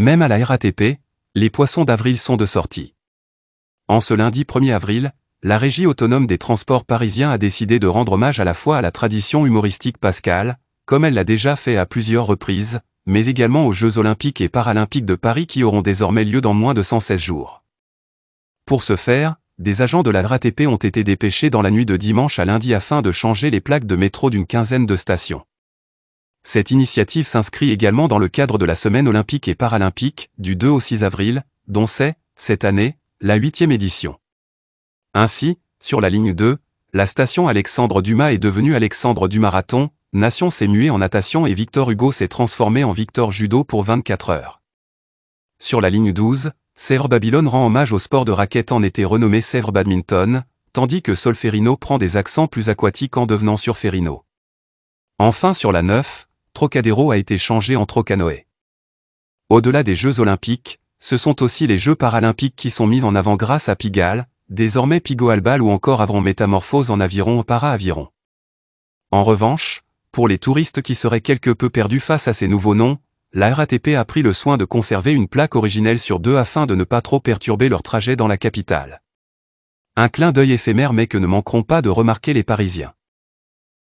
Même à la RATP, les poissons d'avril sont de sortie. En ce lundi 1er avril, la Régie autonome des transports parisiens a décidé de rendre hommage à la fois à la tradition humoristique pascale, comme elle l'a déjà fait à plusieurs reprises, mais également aux Jeux olympiques et paralympiques de Paris qui auront désormais lieu dans moins de 116 jours. Pour ce faire, des agents de la RATP ont été dépêchés dans la nuit de dimanche à lundi afin de changer les plaques de métro d'une quinzaine de stations. Cette initiative s'inscrit également dans le cadre de la Semaine olympique et paralympique, du 2 au 6 avril, dont c'est, cette année, la huitième édition. Ainsi, sur la ligne 2, la station Alexandre Dumas est devenue Alexandre du Marathon, Nation s'est muée en natation et Victor Hugo s'est transformé en Victor Judo pour 24 heures. Sur la ligne 12, Sèvres Babylone rend hommage au sport de raquette en été renommé Sèvres Badminton, tandis que Solferino prend des accents plus aquatiques en devenant Surferino. Enfin sur la 9, Trocadéro a été changé en Trocanoë. Au-delà des Jeux olympiques, ce sont aussi les Jeux paralympiques qui sont mis en avant grâce à Pigalle, désormais Pigot Albal ou encore avant Métamorphose en aviron para-aviron. En revanche, pour les touristes qui seraient quelque peu perdus face à ces nouveaux noms, la RATP a pris le soin de conserver une plaque originelle sur deux afin de ne pas trop perturber leur trajet dans la capitale. Un clin d'œil éphémère mais que ne manqueront pas de remarquer les Parisiens.